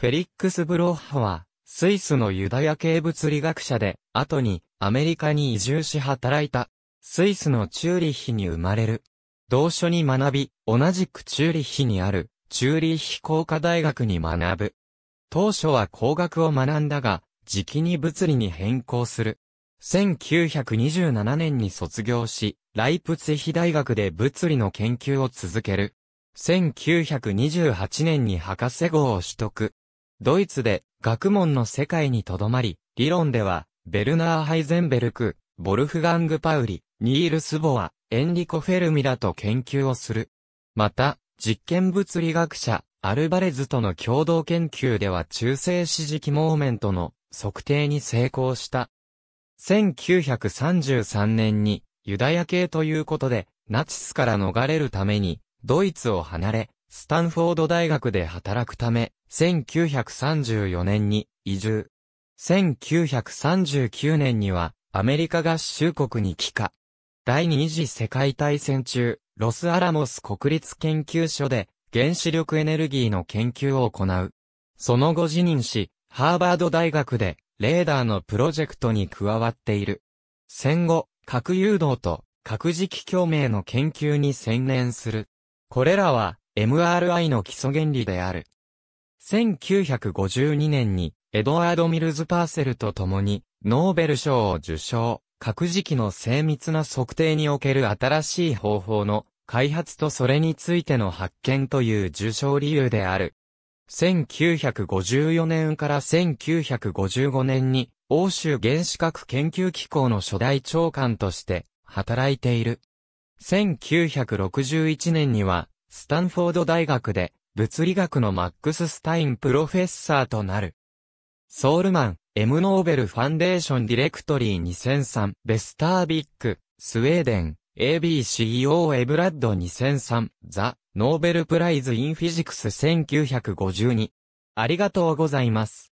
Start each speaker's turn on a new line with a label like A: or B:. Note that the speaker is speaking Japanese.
A: フェリックス・ブロッハは、スイスのユダヤ系物理学者で、後にアメリカに移住し働いた、スイスのチューリッヒに生まれる。同書に学び、同じくチューリッヒにある、チューリッヒ工科大学に学ぶ。当初は工学を学んだが、時期に物理に変更する。1927年に卒業し、ライプツィヒ大学で物理の研究を続ける。1928年に博士号を取得。ドイツで学問の世界にとどまり、理論では、ベルナー・ハイゼンベルク、ボルフガング・パウリ、ニールス・ボア、エンリコ・フェルミらと研究をする。また、実験物理学者、アルバレズとの共同研究では中性子磁モーメントの測定に成功した。1933年にユダヤ系ということでナチスから逃れるためにドイツを離れスタンフォード大学で働くため、1934年に移住。1939年にはアメリカ合衆国に帰化。第二次世界大戦中、ロスアラモス国立研究所で原子力エネルギーの研究を行う。その後辞任し、ハーバード大学でレーダーのプロジェクトに加わっている。戦後、核誘導と核磁気共鳴の研究に専念する。これらは MRI の基礎原理である。1952年に、エドワード・ミルズ・パーセルと共に、ノーベル賞を受賞、核時期の精密な測定における新しい方法の開発とそれについての発見という受賞理由である。1954年から1955年に、欧州原子核研究機構の初代長官として働いている。1961年にはスタンフォード大学で物理学のマックス・スタインプロフェッサーとなる。ソールマン、エム・ノーベル・ファンデーション・ディレクトリー2003、ベスタービック、スウェーデン、ABCEO エブラッド2003、ザ・ノーベル・プライズ・イン・フィジクス1952。ありがとうございます。